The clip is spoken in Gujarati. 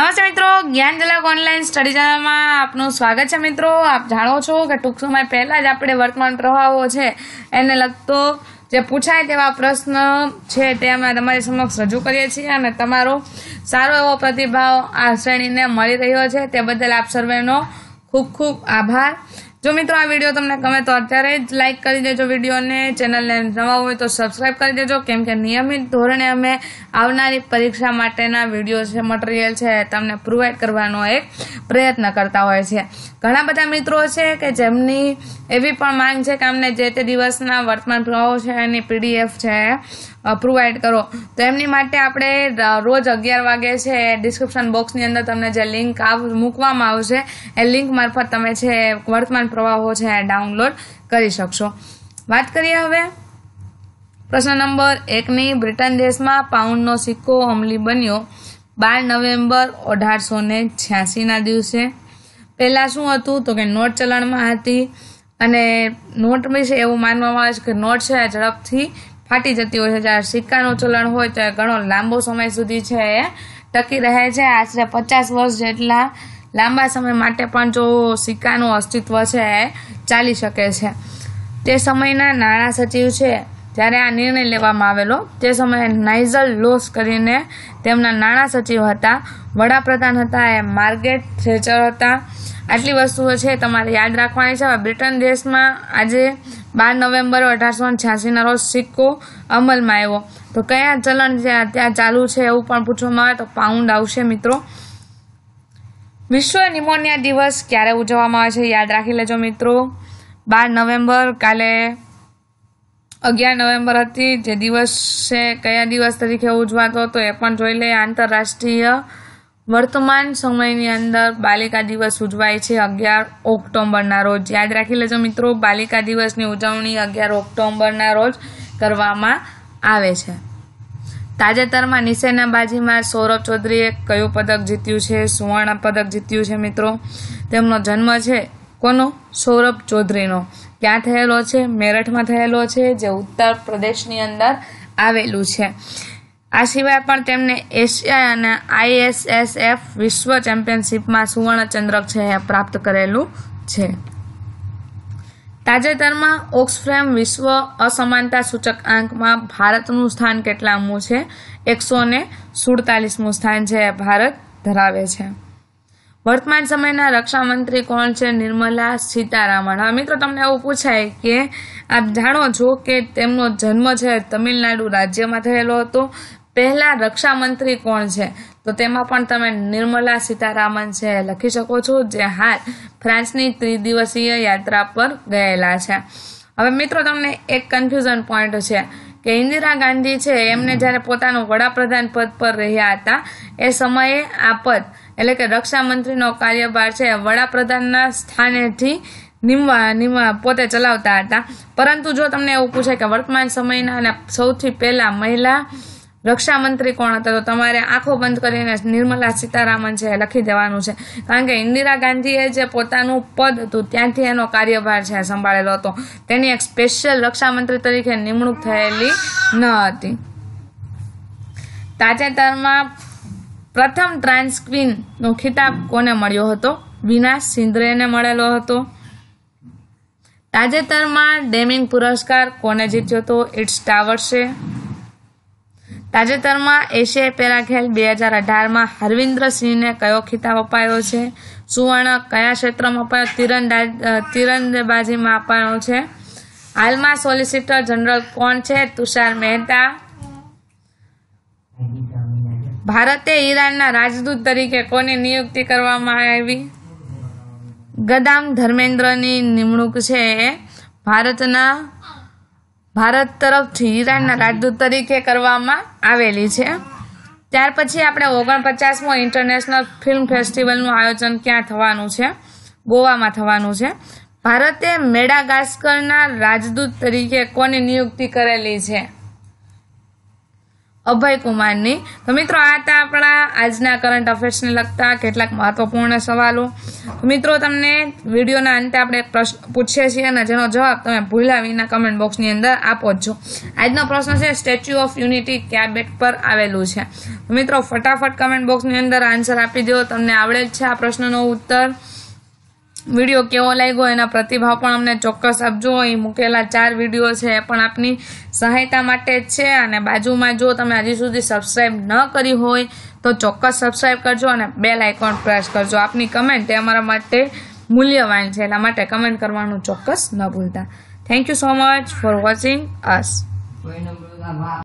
નમસ્તે મિત્રો જ્ઞાન જલક ઓનલાઈન સ્ટડી ચેનલમાં આપનું સ્વાગત છે મિત્રો આપ જાણો છો કે ટૂંક સમય પહેલાં જ આપણે વર્તમાન પ્રવાહો છે એને લગતો જે પૂછાય તેવા પ્રશ્ન છે તે અમે તમારી સમક્ષ રજૂ કરીએ છીએ અને તમારો સારો એવો પ્રતિભાવ આ શ્રેણીને મળી રહ્યો છે તે બદલ આપ સર્વેનો ખૂબ ખૂબ આભાર જો મિત્રો આ વિડીયો તમને ગમે તો અત્યારે જ લાઇક કરી દેજો વિડીયોને ચેનલને નવા હોય તો સબસ્ક્રાઇબ કરી દેજો કેમ કે નિયમિત ધોરણે અમે આવનારી પરીક્ષા માટેના વિડીયો છે મટીરિયલ છે તમને પ્રોવાઈડ કરવાનો એક પ્રયત્ન કરતા હોય છે ઘણા બધા મિત્રો છે કે જેમની એવી પણ માંગ છે કે અમને જે તે દિવસના વર્તમાન પ્રવાહો છે એની પીડીએફ છે પ્રોવાઈડ કરો તો એમની માટે આપણે રોજ અગિયાર વાગે છે ડિસ્ક્રિપ્શન બોક્સની અંદર તમને જે લિંક આવ મૂકવામાં આવશે એ લિંક મારફત તમે છે વર્તમાન પ્રવાહો છે ડાઉનલોડ કરી શકશો વાત કરીએ હવે પ્રશ્ન નંબર એકની બ્રિટન દેશમાં પાઉન્ડનો સિક્કો અમલી બન્યો બાર નવેમ્બર અઢારસો ને છ્યાસીના દિવસે પહેલાં શું હતું તો કે નોટ ચલણમાં હતી અને નોટ વિશે એવું માનવામાં આવે છે કે નોટ છે ઝડપથી ફાટી જતી હોય છે જ્યારે સિક્કાનું ચલણ હોય તો એ ઘણો લાંબો સમય સુધી છે એ ટકી રહે છે આશરે પચાસ વર્ષ જેટલા લાંબા સમય માટે પણ જો સિક્કાનું અસ્તિત્વ છે એ ચાલી શકે છે તે સમયના નાણાં સચિવ છે જ્યારે આ નિર્ણય લેવામાં આવેલો તે સમયે નાઇઝલ લોસ કરીને તેમના નાણાં સચિવ હતા વડાપ્રધાન હતા એ માર્ગેટ થેચર હતા આટલી વસ્તુઓ છે તમારે યાદ રાખવાની છે બ્રિટન દેશમાં આજે બાર નવેમ્બર અઢારસો છ્યાસીના રોજ સિક્કો અમલમાં આવ્યો તો કયા ચલણ ત્યાં ચાલુ છે એવું પણ પૂછવામાં આવે તો પાઉન્ડ આવશે મિત્રો વિશ્વ નિમોનિયા દિવસ ક્યારે ઉજવવામાં આવે છે યાદ રાખી લેજો મિત્રો બાર નવેમ્બર કાલે અગિયાર નવેમ્બર હતી જે દિવસ છે કયા દિવસ તરીકે ઉજવાતો હતો એ પણ જોઈ લઈએ આંતરરાષ્ટ્રીય વર્તમાન સમયની અંદર બાલિકા દિવસ ઉજવાય છે અગિયાર ઓક્ટોબરના રોજ યાદ રાખી લેજો મિત્રો બાલિકા દિવસની ઉજવણી અગિયાર ઓક્ટોબરના રોજ કરવામાં આવે છે તાજેતરમાં નિશેનાબાજીમાં સૌરભ ચૌધરીએ કયું પદક જીત્યું છે સુવર્ણ પદક જીત્યું છે મિત્રો તેમનો જન્મ છે કોનો સૌરભ ચૌધરીનો ક્યાં થયેલો છે મેરઠમાં થયેલો છે જે ઉત્તર પ્રદેશની અંદર આવેલું છે આ સિવાય પણ તેમને એશિયા અને આઈએસએસએફ વિશ્વ ચેમ્પિયનશિપમાં સુવર્ણચંદ્રક છે પ્રાપ્ત કરેલું છે તાજેતરમાં ઓક્સફ્રેમ વિશ્વ અસમાનતા સૂચક આંકમાં ભારતનું સ્થાન કેટલામું છે એકસો ને સુડતાલીસમું સ્થાન છે ભારત ધરાવે છે વર્તમાન સમયના રક્ષામંત્રી કોણ છે નિર્મલા સીતારામણ હવે મિત્રો તમને એવું પૂછાય કે આપ જાણો છો કે તેમનો જન્મ છે તમિલનાડુ રાજ્યમાં થયેલો હતો પહેલાં રક્ષામંત્રી કોણ છે તો તેમાં પણ તમે નિર્મલા સીતારામન છે લખી શકો છો જે હાલ ફ્રાન્સની ત્રિદિવસીય યાત્રા પર ગયેલા છે હવે મિત્રો તમને એક કન્ફ્યુઝન પોઈન્ટ છે કે ઇન્દિરા ગાંધી છે એમને જ્યારે પોતાનું વડાપ્રધાન પદ પર રહ્યા હતા એ સમયે આ પદ એટલે કે રક્ષામંત્રીનો કાર્યભાર છે વડાપ્રધાનના સ્થાનેથી નિમવા નિમવા પોતે ચલાવતા હતા પરંતુ જો તમને એવું પૂછે કે વર્તમાન સમયના અને સૌથી પહેલાં મહિલા રક્ષામંત્રી કોણ હતા તો તમારે આંખો બંધ કરીને નિર્મલા સીતારામન છે લખી દેવાનું છે કારણ કે ઇન્દિરા ગાંધીએ જે પોતાનું પદ હતું ત્યાંથી એનો કાર્યભાર છે સંભાળેલો હતો તેની એક સ્પેશિયલ રક્ષામંત્રી તરીકે નિમણૂક થયેલી ન હતી તાજેતરમાં પ્રથમ ટ્રાન્સ ક્વીનનો ખિતાબ કોને મળ્યો હતો વિનાશ સિંદ્રેને મળેલો હતો તાજેતરમાં ડેમિંગ પુરસ્કાર કોને જીત્યો હતો ઇટ્સ ટાવર્સે છે તાજેતરમાં એશિયાઈ પેરા ખેલ બે હજાર અઢારમાં હરવિન્દ્ર સિંહને કયો ખિતાબ અપાયો છે સુવર્ણ કયા ક્ષેત્રમાં અપાયો તીરંદાજ તીરંદાબાજીમાં અપાયો છે હાલમાં સોલિસિટર જનરલ કોણ છે તુષાર મહેતા ભારતે ઈરાનના રાજદૂત તરીકે કોની નિયુક્તિ કરવામાં આવી ગદામ ધર્મેન્દ્રની નિમણૂક છે ભારતના ભારત તરફથી ઈરાનના રાજદૂત તરીકે કરવામાં આવેલી છે ત્યાર પછી આપણે ઓગણપચાસમો ઇન્ટરનેશનલ ફિલ્મ ફેસ્ટિવલનું આયોજન ક્યાં થવાનું છે ગોવામાં થવાનું છે ભારતે મેડાગાસ્કરના રાજદૂત તરીકે કોની નિયુક્તિ કરેલી છે અભય કુમારની તો મિત્રો આ હતા આપણા આજના કરંટ અફેર્સને લગતા કેટલાક મહત્વપૂર્ણ સવાલો મિત્રો તમને વિડીયોના અંતે આપણે પ્રશ્ન પૂછીએ છીએ અને જેનો જવાબ તમે ભૂલ્યા વિના કમેન્ટ બોક્સની અંદર આપો જ છો આજનો પ્રશ્ન છે સ્ટેચ્યુ ઓફ યુનિટી કયા બેટ પર આવેલું છે મિત્રો ફટાફટ કમેન્ટ બોક્સની અંદર આન્સર આપી દો તમને આવડે જ છે આ પ્રશ્નનો ઉત્તર વિડીયો કેવો લાગ્યો એના પ્રતિભાવ પણ અમને ચોક્કસ આપજો અહીં મૂકેલા ચાર વિડીયો છે એ પણ આપની સહાયતા માટે જ છે અને બાજુમાં જો તમે હજી સુધી સબસ્ક્રાઈબ ન કરી હોય તો ચોક્કસ સબસ્ક્રાઈબ કરજો અને બેલ આઇકોન પ્રેસ કરજો આપની કમેન્ટ એ અમારા માટે મૂલ્યવાન છે એના માટે કમેન્ટ કરવાનું ચોક્કસ ન ભૂલતા thank you so much for watching us